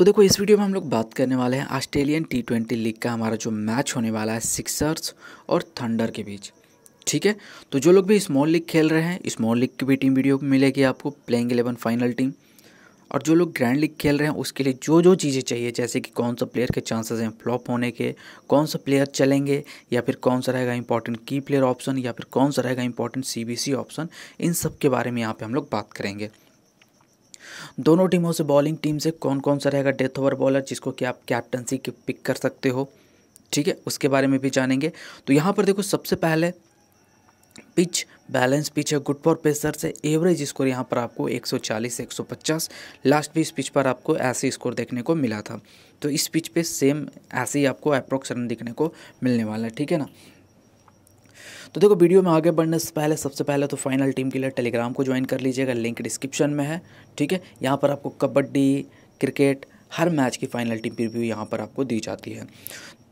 तो देखो इस वीडियो में हम लोग बात करने वाले हैं ऑस्ट्रेलियन टी ट्वेंटी लीग का हमारा जो मैच होने वाला है सिक्सर्स और थंडर के बीच ठीक है तो जो लोग भी स्मॉल लीग खेल रहे हैं स्मॉल लीग की भी टीम वीडियो मिलेगी आपको प्लेइंग एलेवन फाइनल टीम और जो लोग ग्रैंड लीग खेल रहे हैं उसके लिए जो जो चीज़ें चाहिए जैसे कि कौन सा प्लेयर के चांसेस हैं फ्लॉप होने के कौन सा प्लेयर चलेंगे या फिर कौन सा रहेगा इंपॉर्टेंट की प्लेयर ऑप्शन या फिर कौन सा रहेगा इंपॉर्टेंट सी ऑप्शन इन सब के बारे में यहाँ पे हम लोग बात करेंगे दोनों टीमों से बॉलिंग टीम से कौन कौन सा रहेगा डेथ ओवर बॉलर जिसको कि आप कैप्टनसी के पिक कर सकते हो ठीक है उसके बारे में भी जानेंगे तो यहाँ पर देखो सबसे पहले पिच बैलेंस पिच है गुड फॉर पेसर से एवरेज स्कोर यहाँ पर आपको 140 150 लास्ट भी इस पिच पर आपको ऐसे स्कोर देखने को मिला था तो इस पिच पे सेम ऐसे ही आपको अप्रोक्स रन देखने को मिलने वाला है ठीक है ना तो देखो वीडियो में आगे बढ़ने से पहले सबसे पहले तो फाइनल टीम के लिए टेलीग्राम को ज्वाइन कर लीजिएगा लिंक डिस्क्रिप्शन में है ठीक है यहाँ पर आपको कबड्डी क्रिकेट हर मैच की फाइनल टीम रिव्यू यहाँ पर आपको दी जाती है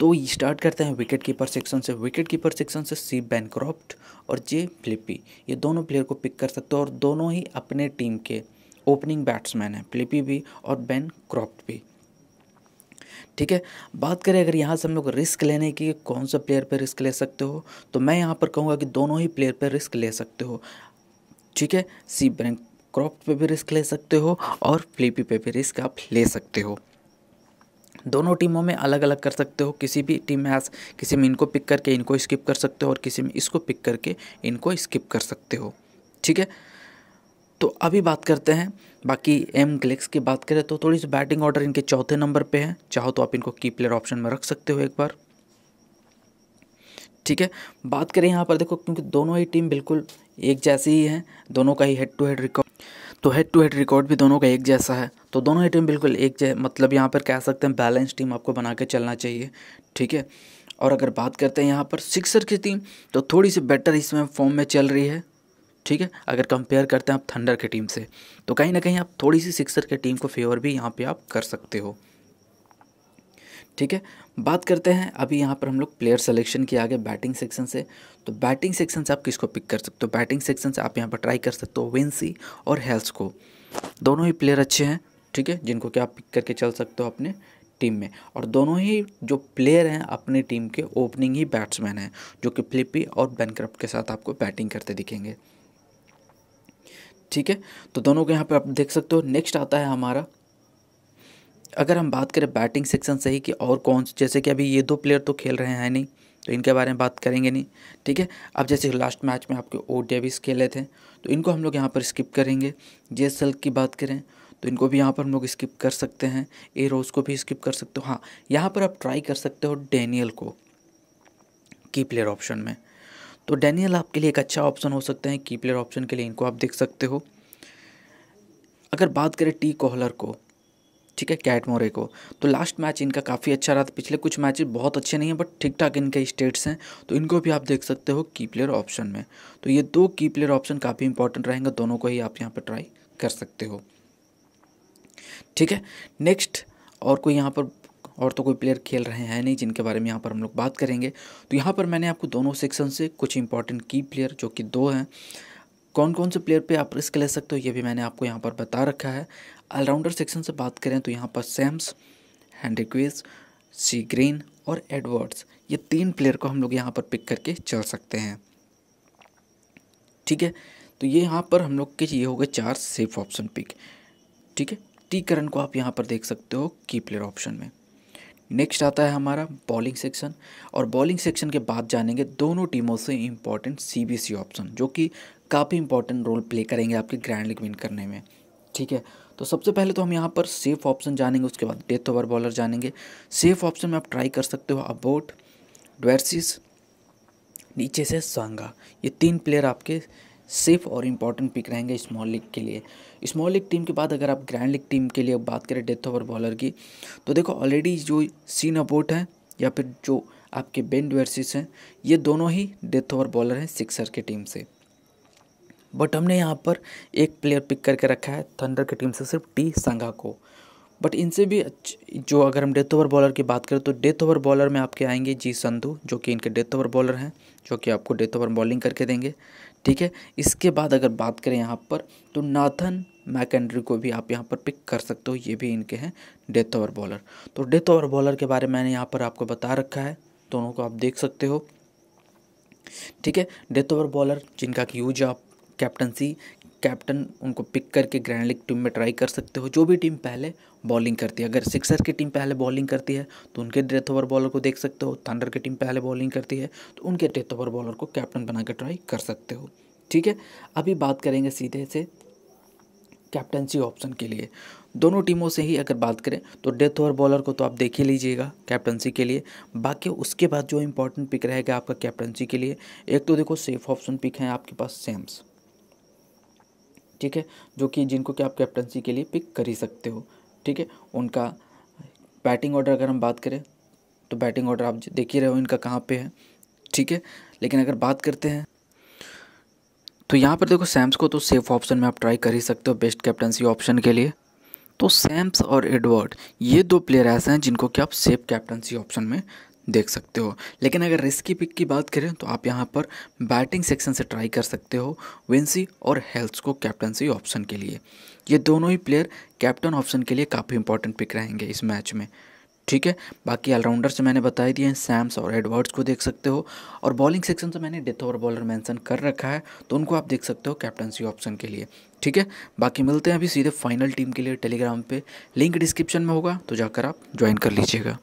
तो स्टार्ट करते हैं विकेट कीपर सेक्शन से विकेट कीपर सेक्शन से सी बैनक्रॉफ्ट और जे फ्लिपी ये दोनों प्लेयर को पिक कर सकते हो और दोनों ही अपने टीम के ओपनिंग बैट्समैन हैं फ्लिपी भी और बैन क्रॉफ्ट भी ठीक है बात करें अगर यहाँ से हम लोग रिस्क लेने की कौन सा प्लेयर पर रिस्क ले सकते हो तो मैं यहाँ पर कहूँगा कि दोनों ही प्लेयर पर रिस्क ले सकते हो ठीक है सी ब्रैंक क्रॉप पे भी रिस्क ले सकते हो और फ्लिपी पे भी रिस्क आप ले सकते हो दोनों टीमों में अलग अलग कर सकते हो किसी भी टीम में आज किसी में इनको पिक करके इनको स्किप कर सकते हो और किसी में इसको पिक करके इनको स्किप कर सकते हो ठीक है तो अभी बात करते हैं बाकी एम ग्लेक्स की बात करें तो थोड़ी सी बैटिंग ऑर्डर इनके चौथे नंबर पे है चाहो तो आप इनको की प्लेयर ऑप्शन में रख सकते हो एक बार ठीक है बात करें यहाँ पर देखो क्योंकि दोनों ही टीम बिल्कुल एक जैसी ही है दोनों का ही हेड टू हेड रिकॉर्ड तो हेड टू हेड रिकॉर्ड भी दोनों का एक जैसा है तो दोनों ही टीम बिल्कुल एक जै मतलब यहाँ पर कह सकते हैं बैलेंस टीम आपको बना के चलना चाहिए ठीक है और अगर बात करते हैं यहाँ पर सिक्सर की टीम तो थोड़ी सी बेटर इसमें फॉर्म में चल रही है ठीक है अगर कंपेयर करते हैं आप थंडर की टीम से तो कहीं ना कहीं आप थोड़ी सी सिक्सर के टीम को फेवर भी यहाँ पे आप कर सकते हो ठीक है बात करते हैं अभी यहाँ पर हम लोग प्लेयर सिलेक्शन के आगे बैटिंग सेक्शन से तो बैटिंग सेक्शन से आप किसको पिक कर सकते हो बैटिंग सेक्शन से आप यहाँ पर ट्राई कर सकते हो विंसी और हेल्स को दोनों ही प्लेयर अच्छे हैं ठीक है जिनको कि आप पिक करके चल सकते हो अपने टीम में और दोनों ही जो प्लेयर हैं अपनी टीम के ओपनिंग ही बैट्समैन हैं जो कि फ्लिपी और बैनक्रप्ट के साथ आपको बैटिंग करते दिखेंगे ठीक है तो दोनों को यहाँ पे आप देख सकते हो नेक्स्ट आता है हमारा अगर हम बात करें बैटिंग सेक्शन से ही कि और कौन जैसे कि अभी ये दो प्लेयर तो खेल रहे हैं नहीं तो इनके बारे में बात करेंगे नहीं ठीक है अब जैसे लास्ट मैच में आपके ओ डेविस खेले थे तो इनको हम लोग यहाँ पर स्किप करेंगे जे की बात करें तो इनको भी यहाँ पर हम लोग स्किप कर सकते हैं ए रोज़ को भी स्किप कर सकते हो हाँ यहाँ पर आप ट्राई कर सकते हो डेनियल को की प्लेयर ऑप्शन में तो डैनियल आपके लिए एक अच्छा ऑप्शन हो सकता है की प्लेयर ऑप्शन के लिए इनको आप देख सकते हो अगर बात करें टी कोहलर को ठीक है कैट मोरे को तो लास्ट मैच इनका काफ़ी अच्छा रहा था पिछले कुछ मैच बहुत अच्छे नहीं हैं बट ठीक ठाक इनके स्टेट्स हैं तो इनको भी आप देख सकते हो की प्लेयर ऑप्शन में तो ये दो की प्लेयर ऑप्शन काफ़ी इंपॉर्टेंट रहेंगे दोनों को ही आप यहाँ पर ट्राई कर सकते हो ठीक है नेक्स्ट और कोई यहाँ पर और तो कोई प्लेयर खेल रहे हैं नहीं जिनके बारे में यहाँ पर हम लोग बात करेंगे तो यहाँ पर मैंने आपको दोनों सेक्शन से कुछ इंपॉर्टेंट की प्लेयर जो कि दो हैं कौन कौन से प्लेयर पे आप रिस्क ले सकते हो ये भी मैंने आपको यहाँ पर बता रखा है ऑलराउंडर सेक्शन से बात करें तो यहाँ पर सैम्स हैंड्रिक्वेज सी ग्रीन और एडवर्ड्स ये तीन प्लेयर को हम लोग यहाँ पर पिक करके चल सकते हैं ठीक है तो ये यहाँ पर हम लोग के ये हो गए चार सेफ ऑप्शन पिक ठीक है टी करण को आप यहाँ पर देख सकते हो की प्लेयर ऑप्शन में नेक्स्ट आता है हमारा बॉलिंग सेक्शन और बॉलिंग सेक्शन के बाद जानेंगे दोनों टीमों से important C V C option जो कि काफ़ी इंपॉर्टेंट रोल प्ले करेंगे आपके ग्रैंड लीग विन करने में ठीक है तो सबसे पहले तो हम यहाँ पर सेफ ऑप्शन जानेंगे उसके बाद डेथ ओवर बॉलर जानेंगे सेफ ऑप्शन में आप ट्राई कर सकते हो अबोट ड्वेरसिस नीचे से सांगा ये तीन प्लेयर आपके सेफ और इम्पॉर्टेंट पिक रहेंगे स्मॉल लीग के लिए स्मॉल लीग टीम के बाद अगर आप ग्रैंड लीग टीम के लिए बात करें डेथ ओवर बॉलर की तो देखो ऑलरेडी जो सीन अबोट है या फिर जो आपके बेन डर्सिस हैं ये दोनों ही डेथ ओवर बॉलर हैं सिक्सर के टीम से बट हमने यहाँ पर एक प्लेयर पिक करके रखा है थंडर की टीम से सिर्फ टी संघा को बट इनसे भी जो अगर हम डेथ ओवर बॉलर की बात करें तो डेथ ओवर बॉलर में आपके आएंगे जी संधू जो कि इनके डेथ ओवर बॉलर हैं जो कि आपको डेथ ओवर बॉलिंग करके देंगे ठीक है इसके बाद अगर बात करें यहाँ पर तो नाथन मैकेंड्री को भी आप यहाँ पर पिक कर सकते हो ये भी इनके हैं डेथ ओवर बॉलर तो डेथ ओवर बॉलर के बारे में मैंने यहाँ पर आपको बता रखा है दोनों को आप देख सकते हो ठीक है डेथ ओवर बॉलर जिनका कि यूज आप कैप्टनसी कैप्टन उनको पिक करके ग्रैंड लीग टीम में ट्राई कर सकते हो जो भी टीम पहले बॉलिंग करती है अगर सिक्सर की टीम पहले बॉलिंग करती है तो उनके डेथ ओवर बॉलर को देख सकते हो थंडर की टीम पहले बॉलिंग करती है तो उनके डेथ ओवर बॉलर को कैप्टन बना के ट्राई कर सकते हो ठीक है अभी बात करेंगे सीधे से कैप्टनसी ऑप्शन के लिए दोनों टीमों से ही अगर बात करें तो डेथ ओवर बॉलर को तो आप देख ही लीजिएगा कैप्टनसी के लिए बाकी उसके बाद जो इंपॉर्टेंट पिक रहेगा आपका कैप्टनसी के लिए एक तो देखो सेफ ऑप्शन पिक है आपके पास सैम्स ठीक है जो कि जिनको कि आप कैप्टनसी के लिए पिक कर ही सकते हो ठीक है उनका बैटिंग ऑर्डर अगर हम बात करें तो बैटिंग ऑर्डर आप देख ही रहे हो इनका कहाँ पे है ठीक है लेकिन अगर बात करते हैं तो यहाँ पर देखो सैम्स को तो सेफ ऑप्शन में आप ट्राई कर ही सकते हो बेस्ट कैप्टनसी ऑप्शन के लिए तो सैम्स और एडवर्ड ये दो प्लेयर ऐसे हैं जिनको कि आप सेफ कैप्टनसी ऑप्शन में देख सकते हो लेकिन अगर रिस्की पिक की बात करें तो आप यहाँ पर बैटिंग सेक्शन से ट्राई कर सकते हो विंसी और हेल्थ को कैप्टनसी ऑप्शन के लिए ये दोनों ही प्लेयर कैप्टन ऑप्शन के लिए काफ़ी इंपॉर्टेंट पिक रहेंगे इस मैच में ठीक है बाकी ऑलराउंडर से मैंने बताई दिए हैं सैम्स और एडवर्ड्स को देख सकते हो और बॉलिंग सेक्शन से मैंने डेथ ओवर बॉलर मेंशन कर रखा है तो उनको आप देख सकते हो कैप्टनसी ऑप्शन के लिए ठीक है बाकी मिलते हैं अभी सीधे फाइनल टीम के लिए टेलीग्राम पे लिंक डिस्क्रिप्शन में होगा तो जाकर आप ज्वाइन कर लीजिएगा